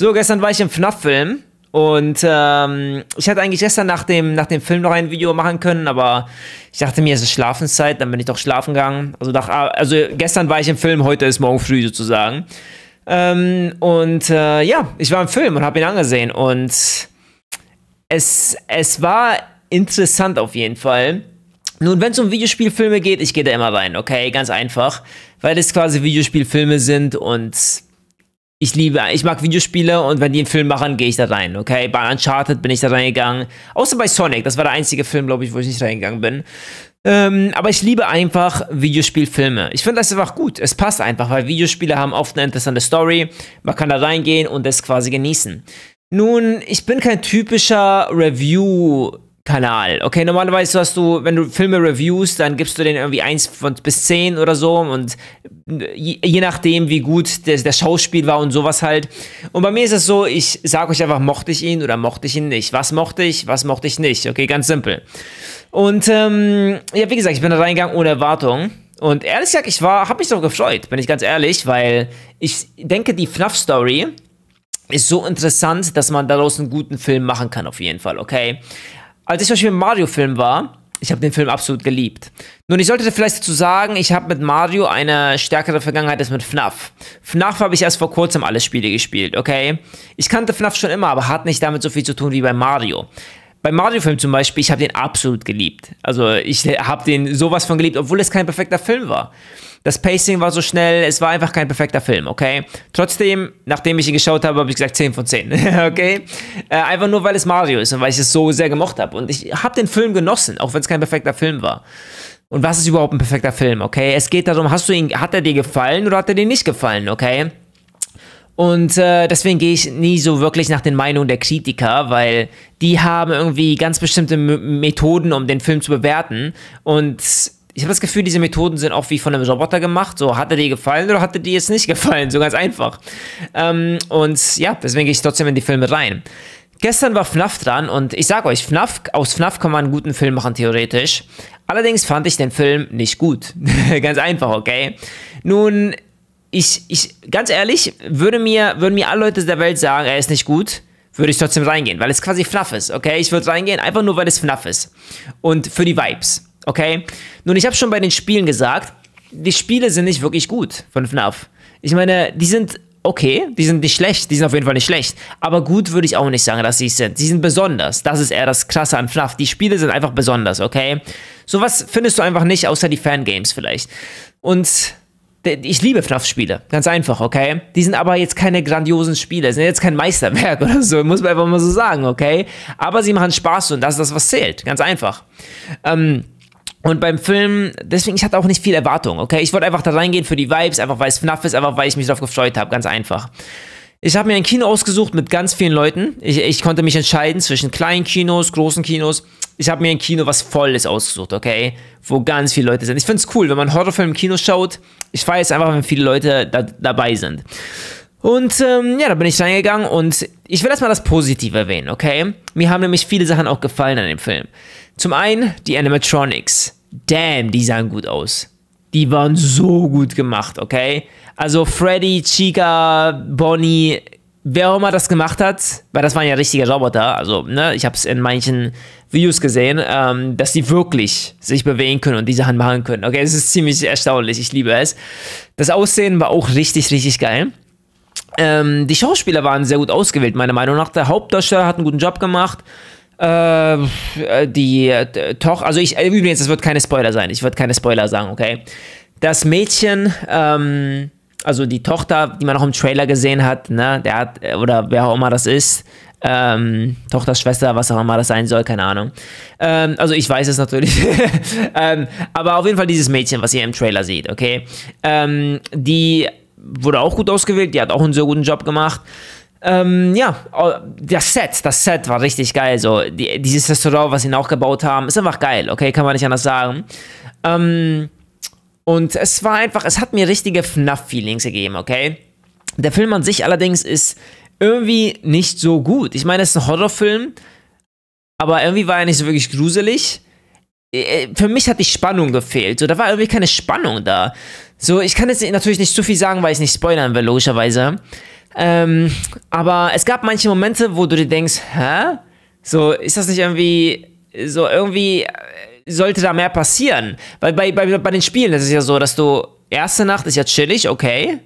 So, gestern war ich im FNAF-Film und ähm, ich hatte eigentlich gestern nach dem, nach dem Film noch ein Video machen können, aber ich dachte mir, es ist Schlafenszeit, dann bin ich doch schlafen gegangen. Also, nach, also gestern war ich im Film, heute ist morgen früh sozusagen. Ähm, und äh, ja, ich war im Film und habe ihn angesehen und es, es war interessant auf jeden Fall. Nun, wenn es um Videospielfilme geht, ich gehe da immer rein, okay? Ganz einfach. Weil es quasi Videospielfilme sind und ich liebe, ich mag Videospiele und wenn die einen Film machen, gehe ich da rein, okay? Bei Uncharted bin ich da reingegangen. Außer bei Sonic, das war der einzige Film, glaube ich, wo ich nicht reingegangen bin. Ähm, aber ich liebe einfach Videospielfilme. Ich finde das einfach gut. Es passt einfach, weil Videospiele haben oft eine interessante Story. Man kann da reingehen und es quasi genießen. Nun, ich bin kein typischer Review- Kanal. Okay, normalerweise hast du, wenn du Filme reviewst, dann gibst du denen irgendwie 1 von, bis 10 oder so und äh, je, je nachdem, wie gut der, der Schauspiel war und sowas halt. Und bei mir ist es so, ich sage euch einfach, mochte ich ihn oder mochte ich ihn nicht. Was mochte ich, was mochte ich nicht. Okay, ganz simpel. Und ähm, ja, wie gesagt, ich bin da reingegangen ohne Erwartung. Und ehrlich gesagt, ich war, habe mich darauf gefreut, bin ich ganz ehrlich, weil ich denke, die FNAF-Story ist so interessant, dass man daraus einen guten Film machen kann, auf jeden Fall, okay? Als ich zum Beispiel im Mario-Film war, ich habe den Film absolut geliebt. Nun, ich sollte vielleicht dazu sagen, ich habe mit Mario eine stärkere Vergangenheit als mit FNAF. FNAF habe ich erst vor kurzem alle Spiele gespielt, okay? Ich kannte FNAF schon immer, aber hat nicht damit so viel zu tun wie bei Mario bei Mario-Film zum Beispiel, ich habe den absolut geliebt. Also ich habe den sowas von geliebt, obwohl es kein perfekter Film war. Das Pacing war so schnell, es war einfach kein perfekter Film, okay? Trotzdem, nachdem ich ihn geschaut habe, habe ich gesagt 10 von 10, okay? Äh, einfach nur, weil es Mario ist und weil ich es so sehr gemocht habe. Und ich habe den Film genossen, auch wenn es kein perfekter Film war. Und was ist überhaupt ein perfekter Film, okay? Es geht darum, hast du ihn, hat er dir gefallen oder hat er dir nicht gefallen, okay? Und äh, deswegen gehe ich nie so wirklich nach den Meinungen der Kritiker, weil die haben irgendwie ganz bestimmte M Methoden, um den Film zu bewerten. Und ich habe das Gefühl, diese Methoden sind auch wie von einem Roboter gemacht. So, hat er dir gefallen oder hat er dir jetzt nicht gefallen? So ganz einfach. Ähm, und ja, deswegen gehe ich trotzdem in die Filme rein. Gestern war FNAF dran und ich sage euch, FNAF, aus FNAF kann man einen guten Film machen, theoretisch. Allerdings fand ich den Film nicht gut. Ganz einfach, okay? Nun, ich, ich, ganz ehrlich, würde mir, würden mir alle Leute der Welt sagen, er ist nicht gut, würde ich trotzdem reingehen, weil es quasi fluff ist, okay? Ich würde reingehen, einfach nur, weil es fluff ist. Und für die Vibes, okay? Nun, ich habe schon bei den Spielen gesagt, die Spiele sind nicht wirklich gut von FNAF. Ich meine, die sind okay, die sind nicht schlecht, die sind auf jeden Fall nicht schlecht. Aber gut würde ich auch nicht sagen, dass sie es sind. Sie sind besonders. Das ist eher das Krasse an FNAF. Die Spiele sind einfach besonders, okay? Sowas findest du einfach nicht, außer die Fangames vielleicht. Und ich liebe FNAF-Spiele, ganz einfach, okay? Die sind aber jetzt keine grandiosen Spiele, sind jetzt kein Meisterwerk oder so, muss man einfach mal so sagen, okay? Aber sie machen Spaß und das ist das, was zählt, ganz einfach. Ähm, und beim Film, deswegen, ich hatte auch nicht viel Erwartung, okay? Ich wollte einfach da reingehen für die Vibes, einfach weil es FNAF ist, einfach weil ich mich darauf gefreut habe, ganz einfach. Ich habe mir ein Kino ausgesucht mit ganz vielen Leuten. Ich, ich konnte mich entscheiden zwischen kleinen Kinos, großen Kinos. Ich habe mir ein Kino, was voll ist, ausgesucht, okay? Wo ganz viele Leute sind. Ich finde es cool, wenn man Horrorfilme im Kino schaut. Ich weiß einfach, wenn viele Leute da, dabei sind. Und ähm, ja, da bin ich reingegangen und ich will erstmal das Positive erwähnen, okay? Mir haben nämlich viele Sachen auch gefallen an dem Film. Zum einen die Animatronics. Damn, die sahen gut aus die waren so gut gemacht, okay? Also Freddy, Chica, Bonnie, wer auch immer das gemacht hat, weil das waren ja richtige Roboter, also ne, ich habe es in manchen Videos gesehen, ähm, dass die wirklich sich bewegen können und diese Hand machen können. Okay, es ist ziemlich erstaunlich, ich liebe es. Das Aussehen war auch richtig, richtig geil. Ähm, die Schauspieler waren sehr gut ausgewählt, meiner Meinung nach. Der Hauptdarsteller hat einen guten Job gemacht. Äh, äh, die Tochter, äh, also ich, übrigens, das wird keine Spoiler sein, ich würde keine Spoiler sagen, okay? Das Mädchen, ähm, also die Tochter, die man auch im Trailer gesehen hat, ne, der hat, oder wer auch immer das ist, ähm, Tochter, Schwester, was auch immer das sein soll, keine Ahnung. Ähm, also ich weiß es natürlich. ähm, aber auf jeden Fall dieses Mädchen, was ihr im Trailer seht, okay? Ähm, die wurde auch gut ausgewählt, die hat auch einen sehr guten Job gemacht. Ähm, ja, das Set, das Set war richtig geil. So, die, dieses Restaurant, was sie auch gebaut haben, ist einfach geil, okay, kann man nicht anders sagen. Ähm, und es war einfach, es hat mir richtige FNAF-Feelings gegeben, okay? Der Film an sich allerdings ist irgendwie nicht so gut. Ich meine, es ist ein Horrorfilm, aber irgendwie war er nicht so wirklich gruselig. Äh, äh, für mich hat die Spannung gefehlt. So, da war irgendwie keine Spannung da. So, ich kann jetzt natürlich nicht zu viel sagen, weil ich nicht spoilern will, logischerweise. Ähm, aber es gab manche Momente, wo du dir denkst, hä? So, ist das nicht irgendwie, so irgendwie äh, sollte da mehr passieren? Weil bei, bei, bei den Spielen ist es ja so, dass du, erste Nacht ist ja chillig, okay.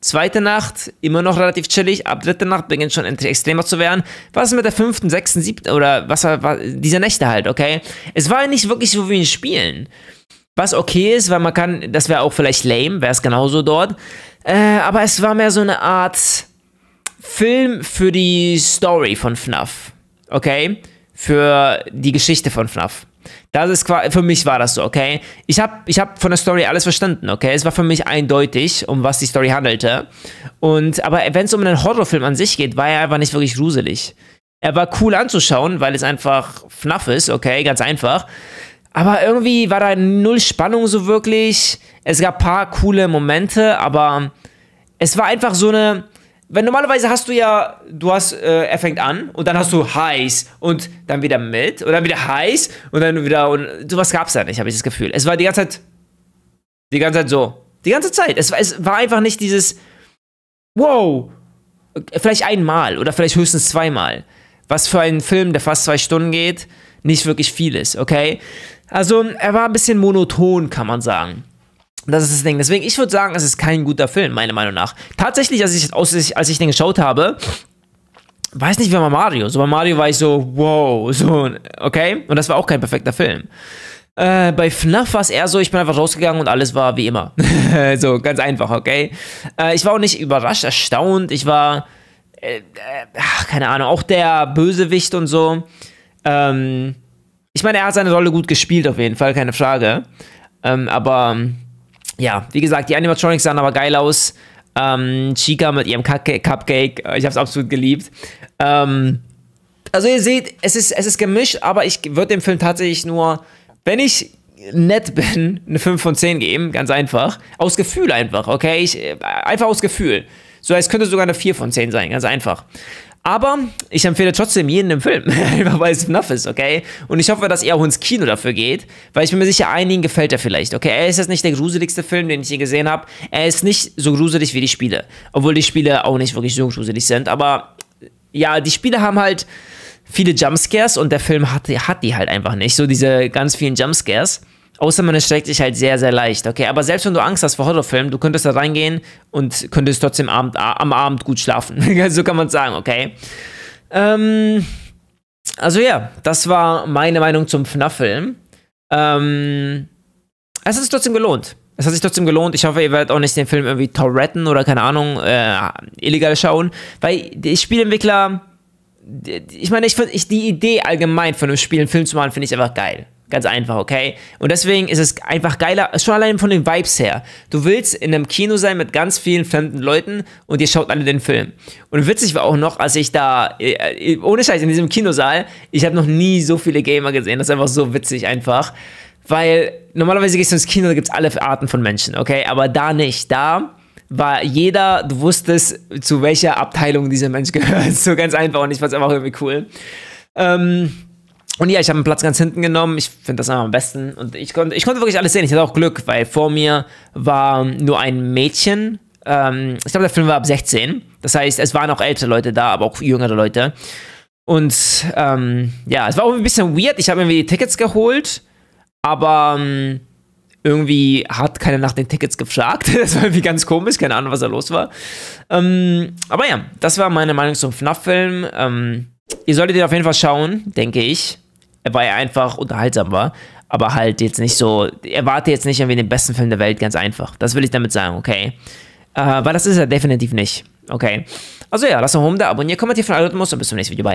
Zweite Nacht immer noch relativ chillig, ab dritte Nacht beginnt schon extremer zu werden. Was ist mit der fünften, sechsten, siebten oder was war, war diese Nächte halt, okay? Es war ja nicht wirklich so wie in Spielen was okay ist, weil man kann, das wäre auch vielleicht lame, wäre es genauso dort. Äh, aber es war mehr so eine Art Film für die Story von FNAF. Okay? Für die Geschichte von FNAF. Das ist quasi, für mich war das so, okay? Ich habe ich hab von der Story alles verstanden, okay? Es war für mich eindeutig, um was die Story handelte. Und aber wenn es um einen Horrorfilm an sich geht, war er einfach nicht wirklich gruselig. Er war cool anzuschauen, weil es einfach FNAF ist, okay, ganz einfach. Aber irgendwie war da null Spannung so wirklich. Es gab ein paar coole Momente, aber es war einfach so eine. Weil normalerweise hast du ja, du hast, äh, er fängt an und dann hast du heiß und dann wieder mit und dann wieder heiß und dann wieder und sowas es da nicht, habe ich das Gefühl. Es war die ganze Zeit, die ganze Zeit so. Die ganze Zeit. Es, es war einfach nicht dieses, wow, vielleicht einmal oder vielleicht höchstens zweimal. Was für einen Film, der fast zwei Stunden geht, nicht wirklich viel ist, okay? Also er war ein bisschen monoton, kann man sagen. Das ist das Ding. Deswegen, ich würde sagen, es ist kein guter Film, meiner Meinung nach. Tatsächlich, als ich, als ich den geschaut habe, weiß nicht, wer war Mario. So bei Mario war ich so, wow, so, okay? Und das war auch kein perfekter Film. Äh, bei FNAF war es eher so, ich bin einfach rausgegangen und alles war wie immer. so, ganz einfach, okay? Äh, ich war auch nicht überrascht, erstaunt. Ich war, äh, äh ach, keine Ahnung, auch der Bösewicht und so. Ähm, ich meine, er hat seine Rolle gut gespielt, auf jeden Fall, keine Frage. Ähm, aber ja, wie gesagt, die Animatronics sahen aber geil aus. Ähm, Chica mit ihrem Cupcake, äh, ich habe es absolut geliebt. Ähm, also ihr seht, es ist, es ist gemischt, aber ich würde dem Film tatsächlich nur, wenn ich nett bin, eine 5 von 10 geben, ganz einfach. Aus Gefühl einfach, okay? Ich, äh, einfach aus Gefühl. So, es könnte sogar eine 4 von 10 sein, ganz einfach. Aber ich empfehle trotzdem jeden im Film, einfach weil es enough ist, okay? Und ich hoffe, dass ihr auch ins Kino dafür geht, weil ich bin mir sicher, einigen gefällt er vielleicht, okay? Er ist jetzt nicht der gruseligste Film, den ich je gesehen habe. Er ist nicht so gruselig wie die Spiele. Obwohl die Spiele auch nicht wirklich so gruselig sind. Aber ja, die Spiele haben halt viele Jumpscares und der Film hat, hat die halt einfach nicht. So diese ganz vielen Jumpscares. Außer man erschreckt sich halt sehr, sehr leicht, okay? Aber selbst wenn du Angst hast vor Horrorfilmen, du könntest da reingehen und könntest trotzdem Abend, äh, am Abend gut schlafen. so kann man sagen, okay? Ähm, also ja, das war meine Meinung zum FNAF-Film. Ähm, es hat sich trotzdem gelohnt. Es hat sich trotzdem gelohnt. Ich hoffe, ihr werdet auch nicht den Film irgendwie torretten oder keine Ahnung, äh, illegal schauen. Weil die Spielentwickler, ich meine, ich, ich, die Idee allgemein von einem Spiel, einen Film zu machen, finde ich einfach geil. Ganz einfach, okay? Und deswegen ist es einfach geiler, schon allein von den Vibes her. Du willst in einem Kino sein mit ganz vielen fremden Leuten und ihr schaut alle den Film. Und witzig war auch noch, als ich da, äh, äh, ohne Scheiß, in diesem Kinosaal, ich habe noch nie so viele Gamer gesehen. Das ist einfach so witzig einfach. Weil normalerweise gehst du ins Kino, da gibt es alle Arten von Menschen, okay? Aber da nicht. Da war jeder, du wusstest, zu welcher Abteilung dieser Mensch gehört. So ganz einfach und ich fand's einfach irgendwie cool. Ähm, und ja, ich habe einen Platz ganz hinten genommen. Ich finde das einfach am besten. Und ich konnte, ich konnte wirklich alles sehen. Ich hatte auch Glück, weil vor mir war nur ein Mädchen. Ähm, ich glaube, der Film war ab 16. Das heißt, es waren auch ältere Leute da, aber auch jüngere Leute. Und ähm, ja, es war auch ein bisschen weird. Ich habe mir die Tickets geholt, aber ähm, irgendwie hat keiner nach den Tickets gefragt. Das war irgendwie ganz komisch, keine Ahnung, was da los war. Ähm, aber ja, das war meine Meinung zum FNAF-Film. Ähm, ihr solltet ihn auf jeden Fall schauen, denke ich weil er einfach unterhaltsam war. Aber halt jetzt nicht so, erwarte jetzt nicht irgendwie den besten Film der Welt, ganz einfach. Das will ich damit sagen, okay. Äh, weil das ist er definitiv nicht. Okay. Also ja, lasst einen Home da, abonniert, kommentiert von Algorithmus und bis zum nächsten Video. Bye.